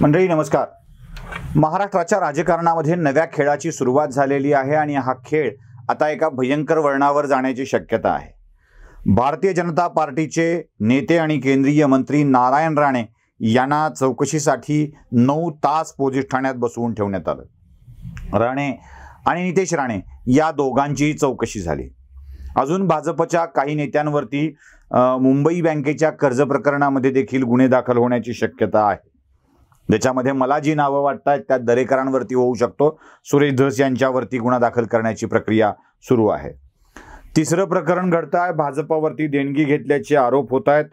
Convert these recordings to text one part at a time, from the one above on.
मंडळी नमस्कार महाराष्ट्राच्या राजकारणामध्ये नव्या खेळाची सुरुवात झालेली आहे आणि हा खेळ आता एका भयंकर वळणावर जाण्याची शक्यता आहे भारतीय जनता पार्टीचे नेते आणि केंद्रीय मंत्री नारायण राणे यांना चौकशीसाठी नऊ तास पोलीस ठाण्यात बसवून ठेवण्यात आलं राणे आणि नितेश राणे या दोघांचीही चौकशी झाली अजून भाजपच्या काही नेत्यांवरती मुंबई बँकेच्या कर्ज प्रकरणामध्ये देखील गुन्हे दाखल होण्याची शक्यता आहे ज्याच्यामध्ये मला जी नावं वाटत आहेत दरेकरांवरती होऊ शकतो सुरेश धस यांच्यावरती गुन्हा दाखल करण्याची प्रक्रिया सुरू आहे तिसरं प्रकरण घडत आहे भाजपावरती देणगी घेतल्याचे आरोप होत आहेत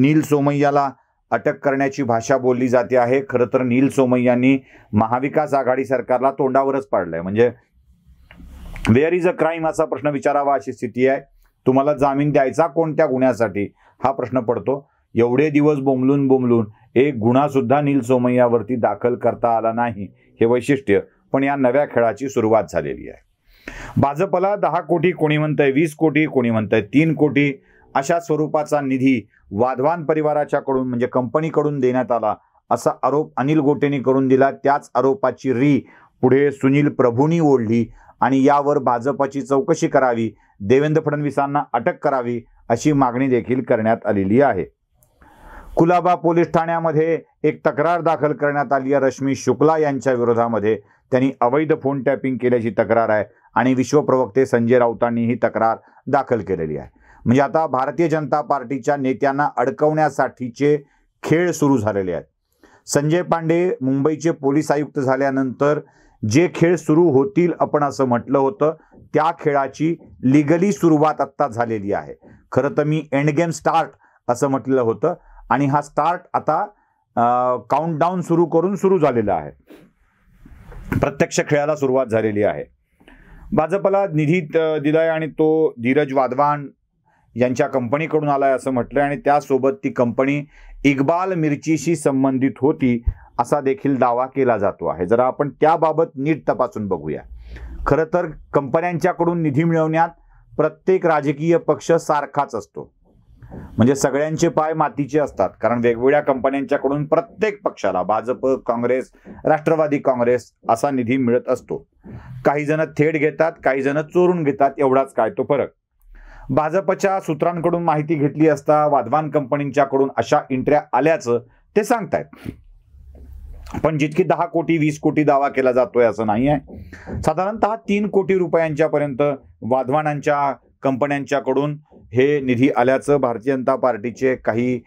नील सोमय्याला अटक करण्याची भाषा बोलली जाते आहे खरं तर नील सोमय्यांनी महाविकास आघाडी सरकारला तोंडावरच पाडलंय म्हणजे वेअर इज अ क्राईम असा प्रश्न विचारावा अशी स्थिती आहे तुम्हाला जामीन द्यायचा कोणत्या गुन्ह्यासाठी हा प्रश्न पडतो एवढे दिवस बोंबलून बोंबलून एक सुद्धा नील सोमय्यावरती दाखल करता आला नाही हे वैशिष्ट्य पण या नव्या खेळाची सुरुवात झालेली आहे भाजपला दहा कोटी कोणी म्हणतंय वीस कोटी कोणी म्हणतंय तीन कोटी अशा स्वरूपाचा निधी वाधवान परिवाराच्याकडून म्हणजे कंपनीकडून देण्यात आला असा आरोप अनिल गोटेंनी करून दिला त्याच आरोपाची री पुढे सुनील प्रभूंनी ओढली आणि यावर भाजपाची चौकशी करावी देवेंद्र फडणवीसांना अटक करावी अशी मागणी देखील करण्यात आलेली आहे कुलाबा पोलीस ठाण्यामध्ये एक तक्रार दाखल करण्यात आली आहे रश्मी शुक्ला यांच्या विरोधामध्ये त्यांनी अवैध फोन टॅपिंग केल्याची तक्रार आहे आणि विश्वप्रवक्ते संजय राऊतांनी ही तक्रार दाखल केलेली आहे म्हणजे आता भारतीय जनता पार्टीच्या नेत्यांना अडकवण्यासाठीचे खेळ सुरू झालेले आहेत संजय पांडे मुंबईचे पोलीस आयुक्त झाल्यानंतर जे खेळ सुरू होतील आपण असं म्हटलं होतं त्या खेळाची लिगली सुरुवात आत्ता झालेली आहे खरं तर मी एंड गेम स्टार्ट असं म्हटलं होतं आणि हा स्टार्ट आता डाऊन सुरू करून सुरू झालेला आहे प्रत्यक्ष खेळाला सुरुवात झालेली आहे भाजपला निधी दिलाय आणि तो धीरज वाधवान यांच्या कंपनीकडून आलाय असं म्हटलं आणि त्यासोबत ती कंपनी इकबाल मिरचीशी संबंधित होती असा देखील दावा केला जातो आहे जरा आपण त्याबाबत नीट तपासून बघूया खरं तर कंपन्यांच्याकडून निधी मिळवण्यात प्रत्येक राजकीय पक्ष सारखाच असतो म्हणजे सगळ्यांचे पाय मातीचे असतात कारण वेगवेगळ्या कंपन्यांच्याकडून प्रत्येक पक्षाला भाजप काँग्रेस राष्ट्रवादी काँग्रेस असा निधी मिळत असतो काही जण थेट घेतात काही जण चोरून घेतात एवढाच काय तो फरक भाजपच्या सूत्रांकडून माहिती घेतली असता वाधवान कडून अशा इंट्र्या आल्याचं ते सांगतायत पण जितकी दहा कोटी वीस कोटी दावा केला जातोय असं नाही आहे साधारणतः तीन कोटी रुपयांच्या पर्यंत वाधवानांच्या कंपन्यांच्याकडून हे निधी आल्याचं भारतीय जनता पार्टीचे काही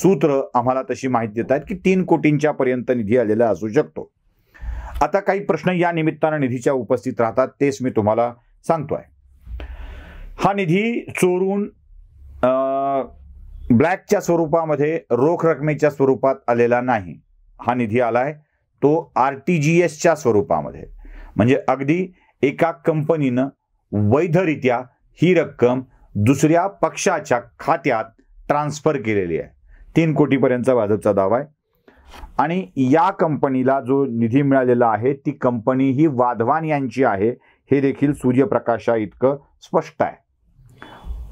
सूत्र आम्हाला तशी माहिती देत आहेत की तीन कोटींच्या पर्यंत निधी आलेला असू शकतो आता काही प्रश्न या निमित्तानं निधीच्या उपस्थित राहतात तेच मी तुम्हाला सांगतोय हा निधी चोरून ब्लॅकच्या स्वरूपामध्ये रोख रकमेच्या स्वरूपात आलेला नाही हा निधी आलाय तो आर टी जी एसच्या स्वरूपामध्ये म्हणजे अगदी एका कंपनीनं वैधरित्या ही रक्कम दुसऱ्या पक्षाच्या खात्यात ट्रान्स्फर केलेली आहे तीन कोटीपर्यंत भाजपचा दावा आहे आणि या कंपनीला जो निधी मिळालेला आहे ती कंपनी ही वाधवान यांची आहे हे देखील सूर्यप्रकाशा इतकं स्पष्ट आहे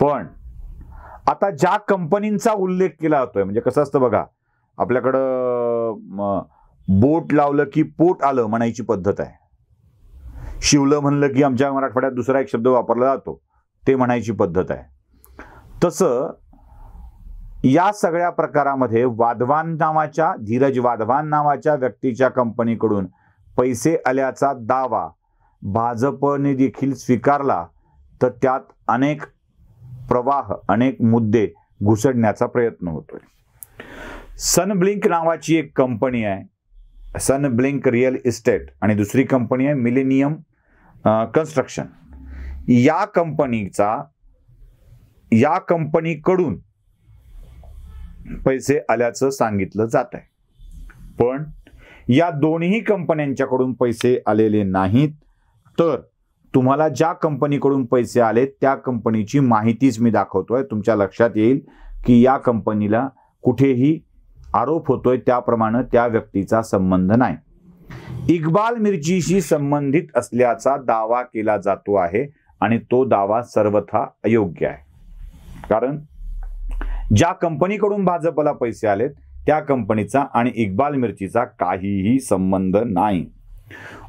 पण आता ज्या कंपनींचा उल्लेख केला जातोय म्हणजे कसं असतं बघा आपल्याकडं बोट लावलं की पोट आलं म्हणायची पद्धत आहे शिवलं म्हणलं की आमच्या मराठवाड्यात दुसरा एक शब्द वापरला जातो ते म्हणायची पद्धत आहे तसं या सगळ्या प्रकारामध्ये वाधवान नावाच्या धीरज वाधवान नावाच्या व्यक्तीच्या कंपनीकडून पैसे आल्याचा दावा भाजपने देखील स्वीकारला तर त्यात अनेक प्रवाह अनेक मुद्दे घुसडण्याचा प्रयत्न होतोय सनब्लिंक नावाची एक कंपनी आहे सनब्लिंक रिअल इस्टेट आणि दुसरी कंपनी आहे मिलेनियम कन्स्ट्रक्शन या कंपनीचा या कंपनीकडून पैसे आल्याचं सांगितलं जात आहे पण या दोन्ही कंपन्यांच्याकडून पैसे आलेले नाहीत तर तुम्हाला ज्या कंपनीकडून पैसे आले त्या कंपनीची माहितीच मी दाखवतोय तुमच्या लक्षात येईल की या कंपनीला कुठेही आरोप होतोय त्याप्रमाणे त्या व्यक्तीचा संबंध नाही इकबाल मिरचीशी संबंधित असल्याचा दावा केला जातो आहे आणि तो दावा सर्वथा अयोग्य आहे कारण ज्या कंपनीकडून भाजपला पैसे आलेत त्या कंपनीचा आणि इक्बाल मिरचीचा काहीही संबंध नाही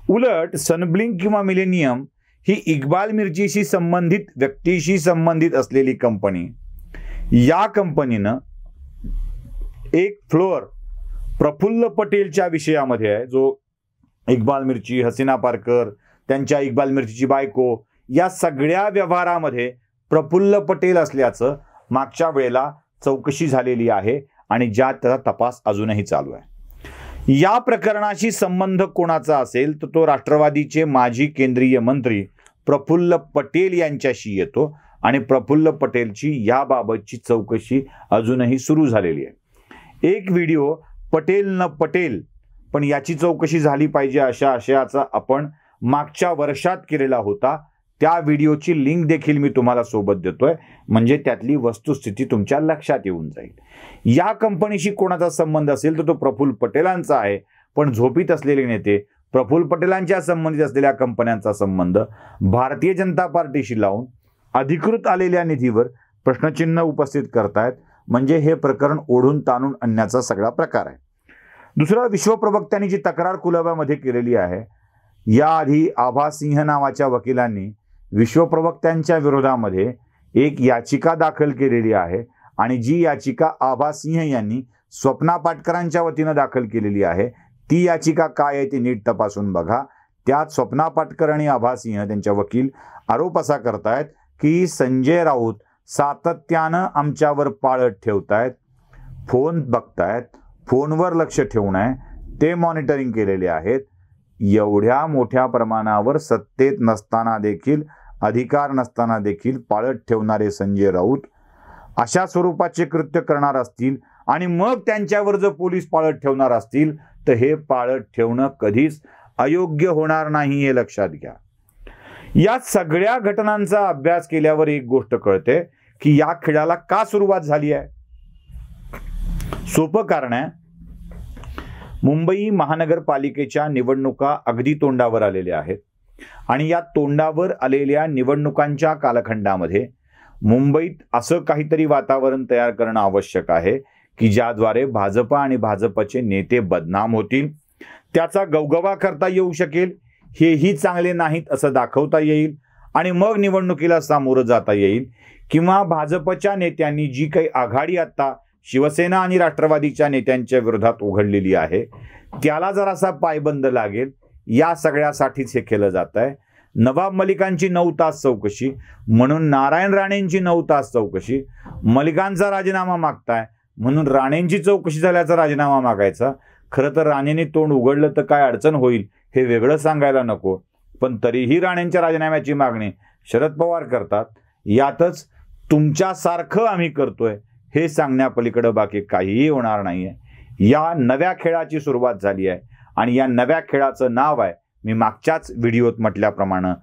उलट सनब्लिंक किंवा मिलेनियम ही इक्बाल मिरचीशी संबंधित व्यक्तीशी संबंधित असलेली कंपनी या कंपनीनं एक फ्लोअर प्रफुल्ल पटेलच्या विषयामध्ये आहे जो इक्बाल मिरची हसीना पारकर त्यांच्या इक्बाल मिरचीची बायको या सगळ्या व्यवहारामध्ये प्रफुल्ल पटेल असल्याचं मागच्या वेळेला चौकशी झालेली आहे आणि ज्या त्याचा तपास अजूनही चालू आहे या प्रकरणाशी संबंध कोणाचा असेल तर तो राष्ट्रवादीचे माजी केंद्रीय मंत्री प्रफुल्ल पटेल यांच्याशी येतो आणि प्रफुल्ल पटेलची याबाबतची चौकशी अजूनही सुरू झालेली आहे एक व्हिडिओ पटेल न पटेल पण याची चौकशी झाली पाहिजे अशा आशयाचा आपण मागच्या वर्षात केलेला होता त्या व्हिडिओची लिंक देखील मी तुम्हाला सोबत देतोय म्हणजे त्यातली वस्तुस्थिती तुमच्या लक्षात येऊन जाईल या कंपनीशी कोणाचा संबंध असेल तर तो प्रफुल्ल पटेलांचा आहे पण झोपीत असलेले नेते प्रफुल्ल पटेलांच्या संबंधित असलेल्या कंपन्यांचा संबंध भारतीय जनता पार्टीशी लावून अधिकृत आलेल्या निधीवर प्रश्नचिन्ह उपस्थित करतायत म्हणजे हे प्रकरण ओढून ताणून आणण्याचा सगळा प्रकार आहे दुसरा विश्वप्रवक्त्यांनी जी तक्रार कुलाब्यामध्ये केलेली आहे याआधी सिंह नावाच्या वकिलांनी विश्वप्रवक्त्यांच्या विरोधामध्ये एक याचिका दाखल केलेली आहे आणि जी याचिका सिंह यांनी स्वप्ना पाटकरांच्या वतीनं दाखल केलेली आहे ती याचिका काय आहे ती नीट तपासून बघा त्यात स्वप्ना पाटकर आणि सिंह त्यांच्या वकील आरोप असा करतायत की संजय राऊत सातत्यानं आमच्यावर पाळत ठेवतायत फोन बघतायत फोनवर लक्ष ठेवून आहे ते मॉनिटरिंग केलेले आहेत एवढ्या मोठ्या प्रमाणावर सत्तेत नसताना देखील अधिकार नसताना देखील पाळत ठेवणारे संजय राऊत अशा स्वरूपाचे कृत्य करणार असतील आणि मग त्यांच्यावर जर पोलीस पाळत ठेवणार असतील तर हे पाळत ठेवणं कधीच अयोग्य होणार नाही हे लक्षात घ्या या सगळ्या घटनांचा अभ्यास केल्यावर एक गोष्ट कळते की या खेळाला का सुरुवात झाली आहे सोपं कारण आहे मुंबई महानगरपालिकेच्या निवडणुका अगदी तोंडावर आलेल्या आहेत आणि या तोंडावर आलेल्या निवडणुकांच्या कालखंडामध्ये मुंबईत असं काहीतरी वातावरण तयार करणं आवश्यक आहे की ज्याद्वारे भाजप आणि भाजपचे नेते बदनाम होतील त्याचा गवगवा करता येऊ शकेल हेही चांगले नाहीत असं दाखवता येईल आणि मग निवडणुकीला सामोरं जाता येईल किंवा भाजपच्या नेत्यांनी जी काही आघाडी आत्ता शिवसेना आणि राष्ट्रवादीच्या नेत्यांच्या विरोधात उघडलेली आहे त्याला जरासा पायबंद लागेल या सगळ्यासाठीच हे केलं जात आहे नवाब मलिकांची नऊ तास चौकशी म्हणून नारायण राणेंची नऊ तास चौकशी मलिकांचा राजीनामा मागताय म्हणून राणेंची चौकशी झाल्याचा राजीनामा मागायचा खरं तर राणेंनी तोंड उघडलं तर काय अडचण होईल हे वेगळं सांगायला नको पण तरीही राणेंच्या राजीनाम्याची मागणी शरद पवार करतात यातच तुमच्यासारखं आम्ही करतोय हे सांगण्यापलीकडं बाकी काहीही होणार नाही आहे या नव्या खेळाची सुरुवात झाली आहे आणि या नव्या खेळाचं नाव आहे मी मागच्याच व्हिडिओत म्हटल्याप्रमाणे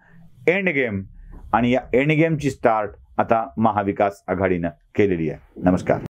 एंड गेम आणि या एंड गेमची स्टार्ट आता महाविकास आघाडीनं केलेली आहे नमस्कार